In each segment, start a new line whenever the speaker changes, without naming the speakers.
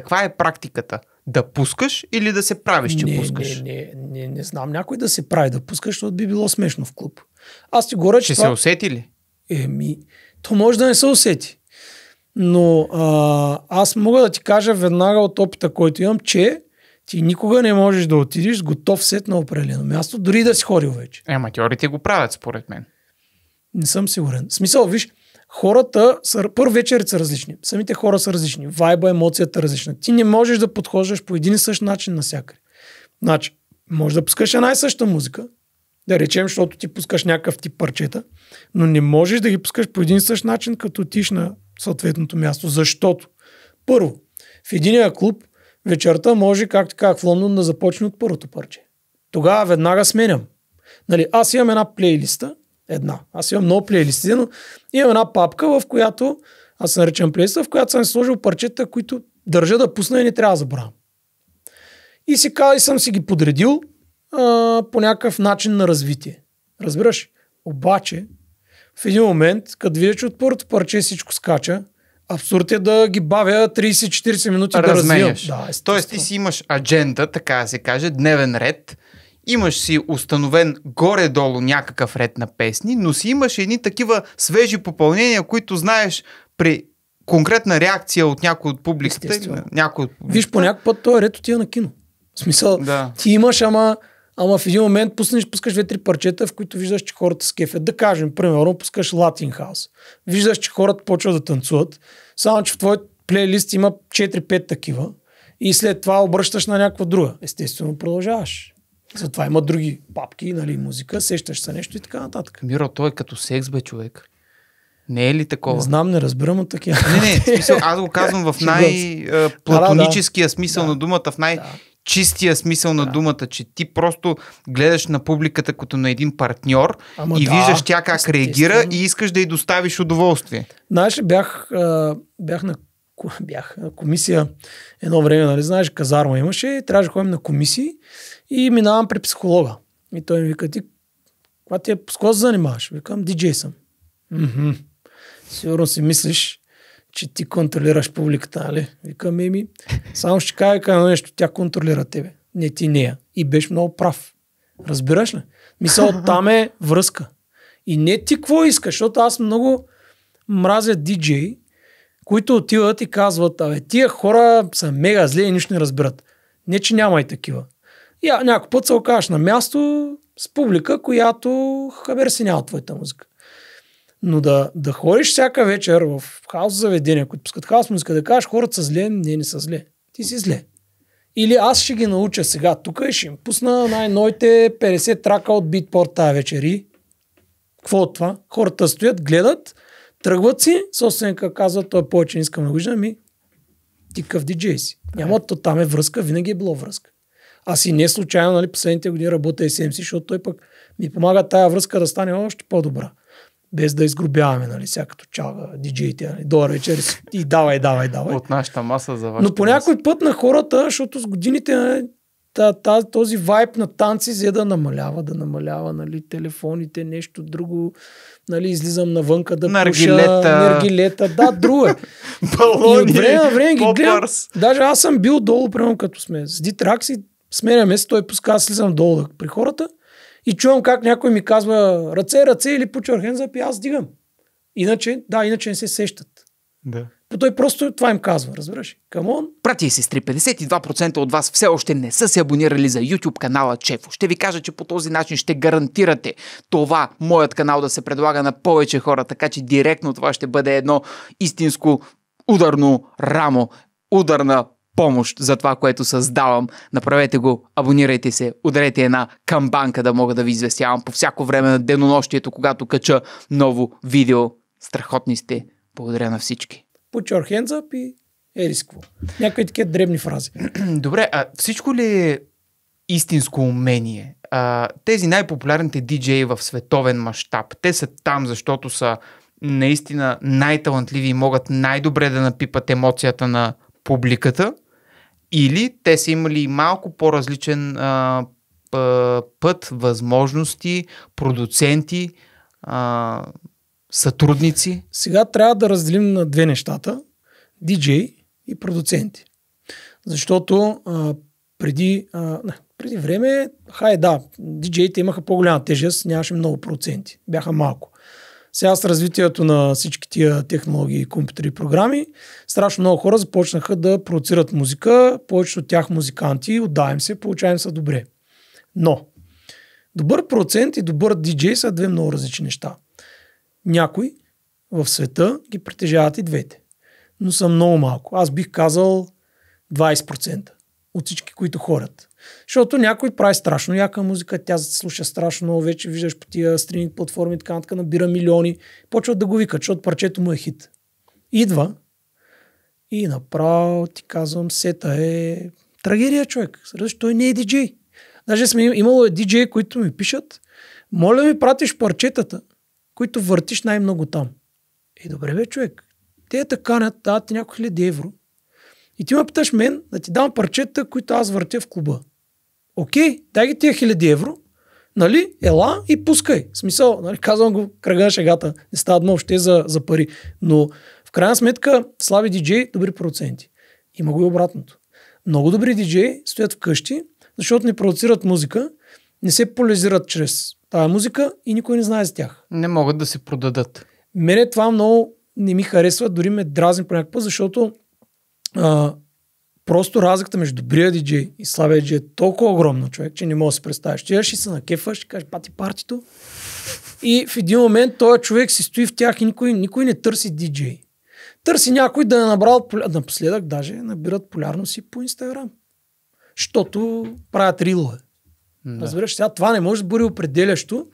каква е практиката? Да пускаш или да се правиш, че не, пускаш?
Не, не, не, не знам някой да се прави да пускаш, защото би било смешно в клуб. Аз ти говоря, че. Ще това... се усети ли? Еми, то може да не се усети. Но а, аз мога да ти кажа веднага от опита, който имам, че ти никога не можеш да отидеш с готов сет на определено място, дори да си ходил вече.
Е, матьорите го правят, според мен.
Не съм сигурен. В смисъл, виж, хората са, първо вечер са различни, самите хора са различни, вайба, емоцията е различна. Ти не можеш да подхождаш по един и същ начин навсякъде. Значи, може да пускаш една и съща музика, да речем, защото ти пускаш някакъв тип парчета, но не можеш да ги пускаш по един и същ начин, като отиш на съответното място. Защото, първо, в единия клуб вечерта може, както казах в Лондон, да започне от първото парче. Тогава веднага сменям. Нали, аз имам една плейлиста, една. Аз имам много плейлисти, но имам една папка, в която аз се наричам плейлиста, в която съм сложил парчета, които държа да пусна и не трябва да забравя. И, си, и съм си ги подредил а, по някакъв начин на развитие. Разбираш? Обаче, в един момент, като видя, че от първото парче всичко скача, абсурд е да ги бавя 30-40 минути Разменяш. да развивам. Да,
Тоест ти си имаш аджента, така да се каже, дневен ред, имаш си установен горе-долу някакъв ред на песни, но си имаш едни такива свежи попълнения, които знаеш при конкретна реакция от някой от публиката.
Някой от публиката. Виж, по някакъв път той ред отива на кино. В смисъл, да. ти имаш, ама, ама в един момент пуснеш, пускаш две-три парчета, в които виждаш, че хората с кефят. Да кажем, примерно, пускаш Latin House. Виждаш, че хората почват да танцуват, само че в твой плейлист има 4-5 такива и след това обръщаш на някаква друга. Естествено, продължаваш. Затова има други папки, нали, музика, сещаш се нещо и така нататък.
Миро, той е като секс, бе, човек. Не е ли такова? Не
знам, не разбирам от такива. Не, не, смисъл, аз го казвам в най-платоническия
смисъл да, на думата, в най- чистия смисъл да. на думата, че ти просто гледаш на публиката като на един партньор Ама и да, виждаш тя как реагира и искаш да й доставиш
удоволствие. Знаеш ли, бях, бях на бях комисия едно време, нали знаеш, казарма имаше и трябваше да ходим на комисии и минавам при психолога. И той ми вика, ти, кога ти е, с кого се занимаваш? Викам, диджей съм. М-хм. Сигурно си мислиш, че ти контролираш публиката, нали? Викам, ми, само ще кажа едно нещо, тя контролира тебе, не ти нея. И беше много прав. Разбираш ли? Мисъл, там е връзка. И не ти какво искаш, защото аз много мразя диджей, които отиват и казват, абе, тия хора са мега зле и нищо не разбират. Не, че няма и такива. И някой път се окажеш на място с публика, която хабер си няма твоята музика. Но да, да ходиш всяка вечер в хаос заведение, които пускат хаос музика, да кажеш хората са зле, не, не са зле. Ти си зле. Или аз ще ги науча сега тук и ще им пусна най-новите 50 трака от битпорт тази вечери. Какво от това? Хората стоят, гледат, Тръгват си, собственика казва, той повече не искам да го виждам и ами ти къв диджей си. Няма, то там е връзка, винаги е било връзка. Аз и не е случайно, нали, последните години работя и СМС, защото той пък ми помага тая връзка да стане още по-добра. Без да изгрубяваме, нали, сега като чага диджеите, нали, до вечер и давай, давай, давай. От нашата маса за вас. Но по някой път на хората, защото с годините нали, този вайб на танци за да намалява, да намалява, нали, телефоните, нещо друго, нали, излизам навънка да наргилета. пуша, наргилета, да, друго е. Балони, и от време на време ги гледам, даже аз съм бил долу, примерно като сме с Дитракс и сменяме се, той пуска, аз слизам долу при хората и чувам как някой ми казва ръце, ръце или пучвар хензап и аз дигам. Иначе, да, иначе не се сещат. Да. Той просто това им казва, разбираш? Камон.
Прати сестри, 52% от вас все още не са се абонирали за YouTube канала Чефо. Ще ви кажа, че по този начин ще гарантирате това, моят канал да се предлага на повече хора, така че директно това ще бъде едно истинско ударно рамо, ударна помощ за това, което създавам. Направете го, абонирайте се, ударете една камбанка да мога да ви известявам по всяко време на денонощието, когато кача ново видео. Страхотни сте! Благодаря на всички!
put your hands up и е рисково. Някакви
такива дребни фрази. Добре, а всичко ли е истинско умение? А, тези най-популярните диджеи в световен мащаб, те са там, защото са наистина най-талантливи и могат най-добре да напипат емоцията на публиката, или те са имали малко по-различен а, път, възможности, продуценти, а, сътрудници?
Сега трябва да разделим на две нещата диджей и продуценти. Защото а, преди, а, не, преди време, хай да, диджеите имаха по-голяма тежест, нямаше много проценти, бяха малко. Сега с развитието на всички тия технологии, компютри и програми, страшно много хора започнаха да продуцират музика, повечето от тях музиканти, отдаем се, получаем се добре. Но, добър процент и добър диджей са две много различни неща някой в света ги притежават и двете. Но са много малко. Аз бих казал 20% от всички, които хорят. Защото някой прави страшно яка музика, тя се слуша страшно много, вече виждаш по тия стриминг платформи, така нататък, набира милиони. Почват да го викат, защото парчето му е хит. Идва и направо ти казвам, сета е трагедия човек. Защото той не е диджей. Даже сме имало е диджей, които ми пишат, моля ми пратиш парчетата, които въртиш най-много там. Е, добре бе, човек. Те те канят, дават ти няколко хиляди евро. И ти ме питаш мен да ти дам парчета, които аз въртя в клуба. Окей, дай ги тия хиляди евро, нали, ела и пускай. В смисъл, нали, казвам го кръга на шегата, не става дума въобще за, за пари. Но в крайна сметка, слаби диджей, добри продуценти. Има го и обратното. Много добри диджеи стоят вкъщи, защото не продуцират музика, не се полезират чрез тази музика и никой не знае за тях. Не могат да се продадат. Мене това много не ми харесва, дори ме дразни по някакъв път, защото а, просто разликата между добрия диджей и слабия диджей е толкова огромна, човек, че не мога да се представиш. Ти ще се накефа, ще кажеш пати партито. И в един момент този човек си стои в тях и никой, никой не търси диджей. Търси някой да е набрал, напоследък даже набират полярност и по Инстаграм. Защото правят рилове. Да. Разбираш, сега това не може да бъде определящо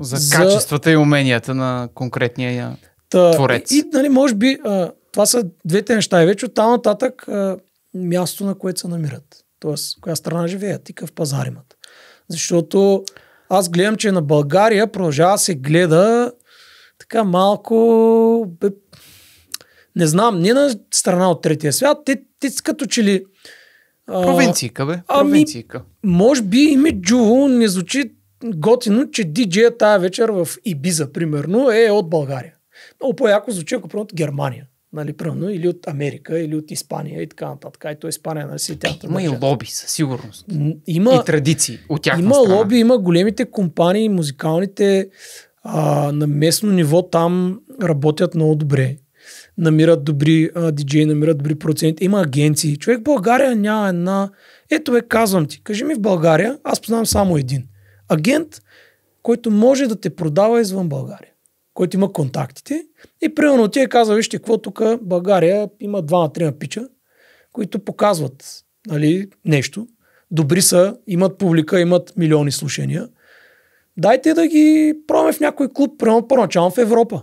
за, за... качествата
и уменията на конкретния Та, творец. И, и
нали, може би а, това са двете неща и вече там нататък а, място на което се намират. Тоест, коя страна живеят и какъв пазар имат. Защото аз гледам, че на България продължава се гледа така малко... Бе, не знам, не на страна от третия свят. Те, те като че ли Провинцийка, бе. Ами, Провинцийка. Ами, може би Джуво не звучи готино, че диджея е тая вечер в Ибиза, примерно, е от България. Много по-яко звучи, ако от Германия. Нали, правно, или от Америка, или от Испания и така нататък. И то е Испания, нали си театър. Има и лоби, със сигурност. Има, и традиции от тях. Има страна. лоби, има големите компании, музикалните а, на местно ниво там работят много добре намират добри а, диджеи, намират добри проценти. Има агенции. Човек в България няма една... Ето е, казвам ти. Кажи ми в България, аз познавам само един. Агент, който може да те продава извън България. Който има контактите. И примерно ти е казал, вижте, какво тук България има два на три пича, които показват нали, нещо. Добри са, имат публика, имат милиони слушания. Дайте да ги пробваме в някой клуб, прямо първоначално в Европа.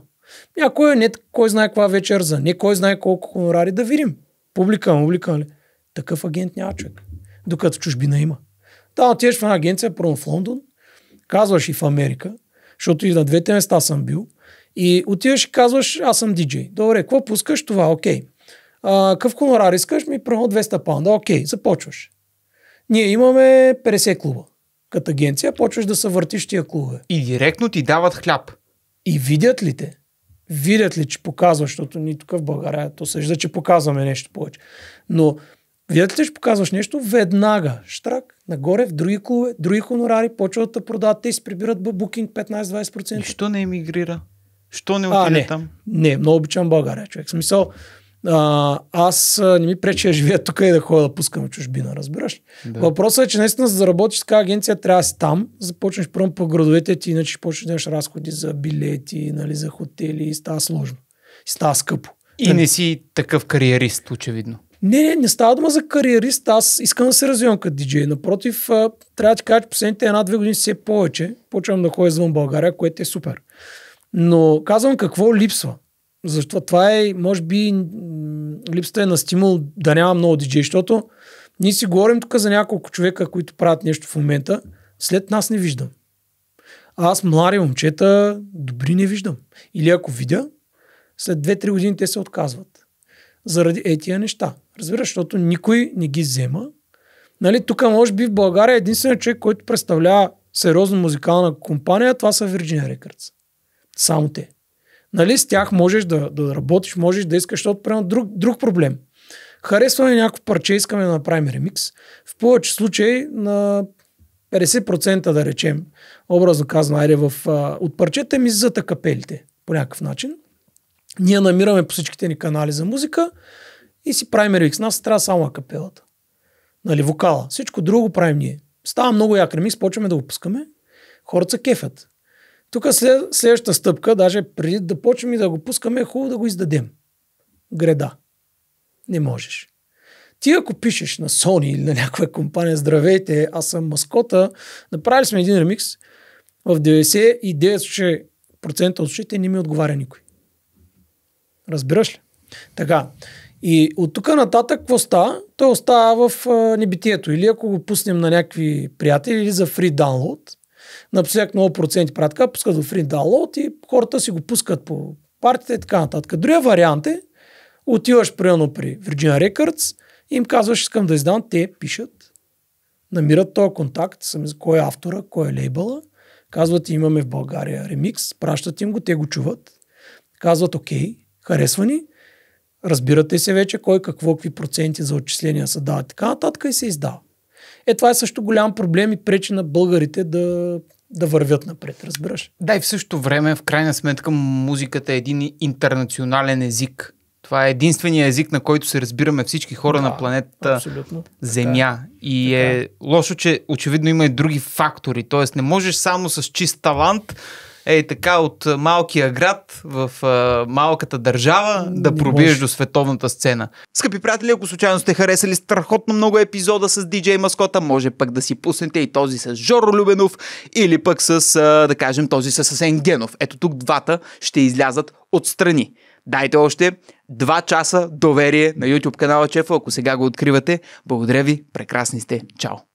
Някой е, не кой знае каква вечер за, не кой знае колко хонорари, да видим. Публика, публика нали? Такъв агент няма човек. Докато чужбина има. Та отиваш в една агенция, първо в Лондон, казваш и в Америка, защото и на двете места съм бил. И отиваш и казваш, аз съм диджей. Добре, какво пускаш това? Окей. Okay. Какъв хонорар искаш? Ми прямо 200 паунда. Окей, okay, започваш. Ние имаме 50 клуба. Като агенция почваш да се въртиш тия клубове. И директно ти дават хляб. И видят ли те? видят ли, че показваш, защото ни тук в България то се вижда, че показваме нещо повече. Но видят ли, че показваш нещо, веднага, штрак, нагоре в други клубе, други хонорари, почват да продават, те си прибират букинг 15-20%. Що не емигрира? Що не отиде там? Не, много обичам България, човек. В смисъл, а, аз не ми пречи да живея тук и да ходя да пускам чужбина, разбираш? Да. Въпросът е, че наистина за да заработиш така агенция, трябва да си там, започнеш първо по градовете ти, иначе почнеш да имаш разходи за билети, нали, за хотели и става сложно.
И става скъпо. И не си такъв кариерист, очевидно.
Не, не, не става дума за кариерист. Аз искам да се развивам като диджей. Напротив, трябва да ти кажа, че последните една-две години все повече почвам да ходя извън България, което е супер. Но казвам какво липсва. Защо това е, може би, липсата е на стимул да няма много диджей, защото ние си говорим тук за няколко човека, които правят нещо в момента. След нас не виждам. аз млади момчета добри не виждам. Или ако видя, след 2-3 години те се отказват. Заради етия неща. Разбира, защото никой не ги взема. Нали, тук може би в България е единственият човек, който представлява сериозно музикална компания, това са Virgin Records. Само те нали, с тях можеш да, да работиш, можеш да искаш, защото примерно друг, друг проблем. Харесваме някакво парче, искаме да направим ремикс. В повече случаи на 50% да речем, образно казано, айде в, а, от парчета ми за капелите по някакъв начин. Ние намираме по всичките ни канали за музика и си правим ремикс. Нас трябва само капелата. Нали, вокала. Всичко друго правим ние. Става много як ремикс, почваме да го пускаме. Хората са кефят. Тук след, следващата стъпка, даже преди да почнем и да го пускаме, е хубаво да го издадем. Греда Не можеш. Ти ако пишеш на Sony или на някаква компания, здравейте, аз съм маскота, направили сме един ремикс, в 99% от случаите не ми отговаря никой. Разбираш ли? Така. И от тук нататък какво става? Той остава в небитието. Или ако го пуснем на някакви приятели или за free download, на всяк много проценти правят така, пускат в free download и хората си го пускат по партията и така нататък. Другия вариант е, отиваш приемно при Virgin Records и им казваш, искам да издам, те пишат, намират този контакт, сами, кой е автора, кой е лейбъла, казват, имаме в България ремикс, пращат им го, те го чуват, казват, окей, харесва ни, разбирате се вече кой какво, какви проценти за отчисления са дават, така нататък и се издава. Е, това е също голям проблем и пречи на българите да да вървят напред, разбираш?
Да, и в същото време, в крайна сметка, музиката е един интернационален език. Това е единствения език, на който се разбираме всички хора да, на планетата абсолютно. Земя. Така, е. и така. Е. е лошо, че очевидно има и други фактори. Тоест не можеш само с чист талант ей така от малкия град в а, малката държава да пробиеш до световната сцена. Скъпи приятели, ако случайно сте харесали страхотно много епизода с диджей маскота, може пък да си пуснете и този с Жоро Любенов или пък с, а, да кажем, този с Асен Генов. Ето тук двата ще излязат отстрани. Дайте още 2 часа доверие на YouTube канала Чефа, ако сега го откривате. Благодаря ви, прекрасни сте. Чао!